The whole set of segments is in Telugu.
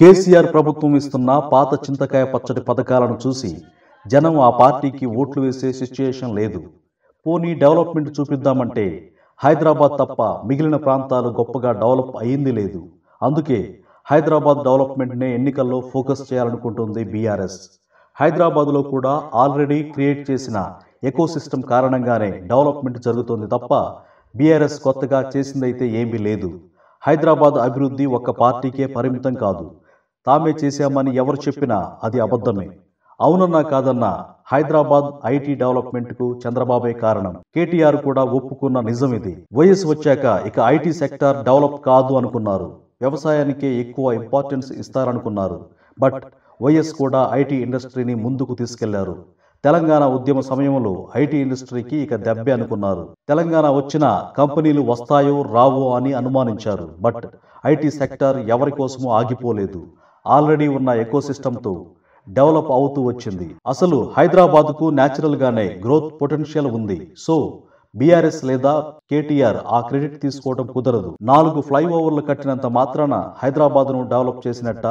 కేసీఆర్ ప్రభుత్వం ఇస్తున్న పాత చింతకాయ పచ్చడి పథకాలను చూసి జనం ఆ పార్టీకి ఓట్లు వేసే సిచ్యుయేషన్ లేదు పోనీ డెవలప్మెంట్ చూపిద్దామంటే హైదరాబాద్ తప్ప మిగిలిన ప్రాంతాలు గొప్పగా డెవలప్ అయ్యింది లేదు అందుకే హైదరాబాద్ డెవలప్మెంట్నే ఎన్నికల్లో ఫోకస్ చేయాలనుకుంటుంది బీఆర్ఎస్ హైదరాబాద్లో కూడా ఆల్రెడీ క్రియేట్ చేసిన ఎకోసిస్టమ్ కారణంగానే డెవలప్మెంట్ జరుగుతుంది తప్ప బీఆర్ఎస్ కొత్తగా చేసిందైతే ఏమీ లేదు హైదరాబాద్ అభివృద్ధి ఒక్క పార్టీకే పరిమితం కాదు తామే చేశామని ఎవరు చెప్పినా అది అబద్ధమే అవునన్నా కాదన్నా హైదరాబాద్ ఐటీ డెవలప్మెంట్ కు చంద్రబాబే కారణం కేటీఆర్ కూడా ఒప్పుకున్న నిజం ఇది వైఎస్ వచ్చాక ఇక ఐటీ సెక్టార్ డెవలప్ కాదు అనుకున్నారు వ్యవసాయానికే ఎక్కువ ఇంపార్టెన్స్ ఇస్తారనుకున్నారు బట్ వైఎస్ కూడా ఐటీ ఇండస్ట్రీని ముందుకు తీసుకెళ్లారు తెలంగాణ ఉద్యమ సమయంలో ఐటీ ఇండస్ట్రీకి ఇక దెబ్బే అనుకున్నారు తెలంగాణ వచ్చినా కంపెనీలు వస్తాయో రావో అని అనుమానించారు బట్ ఐటీ సెక్టార్ ఎవరి కోసమో ఆగిపోలేదు ఆల్రెడీ ఉన్న ఎకోసిస్టమ్తో డెవలప్ అవుతూ వచ్చింది అసలు హైదరాబాద్కు న్యాచురల్గానే గ్రోత్ పొటెన్షియల్ ఉంది సో బీఆర్ఎస్ లేదా కేటీఆర్ ఆ క్రెడిట్ తీసుకోవడం కుదరదు నాలుగు ఫ్లైఓవర్లు కట్టినంత మాత్రాన హైదరాబాద్ను డెవలప్ చేసినట్ట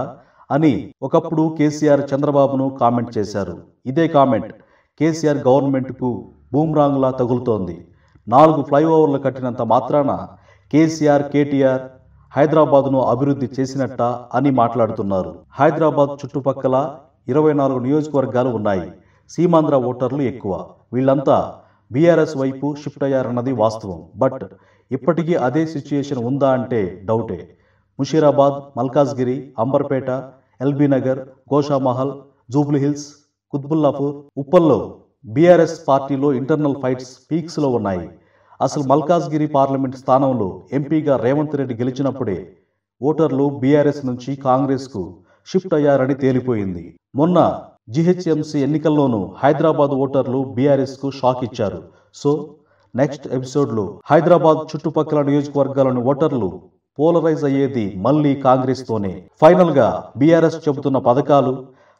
అని ఒకప్పుడు కేసీఆర్ చంద్రబాబును కామెంట్ చేశారు ఇదే కామెంట్ కేసీఆర్ గవర్నమెంట్కు బూమ్రాంగ్లా తగులుతోంది నాలుగు ఫ్లైఓవర్లు కట్టినంత మాత్రాన కేసీఆర్ కేటీఆర్ హైదరాబాద్ను అభివృద్ధి చేసినట్ట అని మాట్లాడుతున్నారు హైదరాబాద్ చుట్టుపక్కల ఇరవై నాలుగు నియోజకవర్గాలు ఉన్నాయి సీమాంధ్ర ఓటర్లు ఎక్కువ వీళ్ళంతా బీఆర్ఎస్ వైపు షిఫ్ట్ అయ్యారన్నది వాస్తవం బట్ ఇప్పటికీ అదే సిచ్యుయేషన్ ఉందా అంటే డౌటే ముషీరాబాద్ మల్కాజ్గిరి అంబర్పేట ఎల్బీనగర్ గోషామహల్ జూబ్లీహిల్స్ కుత్బుల్లాపూర్ ఉప్పల్లో బీఆర్ఎస్ పార్టీలో ఇంటర్నల్ ఫైట్స్ పీక్స్లో ఉన్నాయి అసలు మల్కాజ్గిరి పార్లమెంట్ స్థానంలో ఎంపీగా రేవంత్ రెడ్డి గెలిచినప్పుడే ఓటర్లు బీఆర్ఎస్ నుంచి కాంగ్రెస్కు షిఫ్ట్ అయ్యారని తేలిపోయింది మొన్న జిహెచ్ఎంసీ ఎన్నికల్లోనూ హైదరాబాద్ ఓటర్లు బీఆర్ఎస్కు షాక్ ఇచ్చారు సో నెక్స్ట్ ఎపిసోడ్లో హైదరాబాద్ చుట్టుపక్కల నియోజకవర్గాలను ఓటర్లు పోలరైజ్ అయ్యేది మళ్ళీ కాంగ్రెస్తోనే ఫైనల్గా బీఆర్ఎస్ చెబుతున్న పథకాలు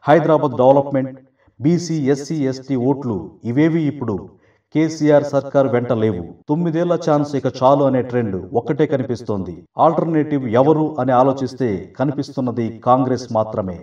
Hyderabad development BC SC ST ఓట్లు ఇవేవి ఇప్పుడు కేసీఆర్ సర్కార్ వెంట లేవు తొమ్మిదేళ్ల ఛాన్స్ ఇక చాలు అనే ట్రెండ్ ఒక్కటే కనిపిస్తోంది ఆల్టర్నేటివ్ ఎవరు అని ఆలోచిస్తే కనిపిస్తున్నది కాంగ్రెస్ మాత్రమే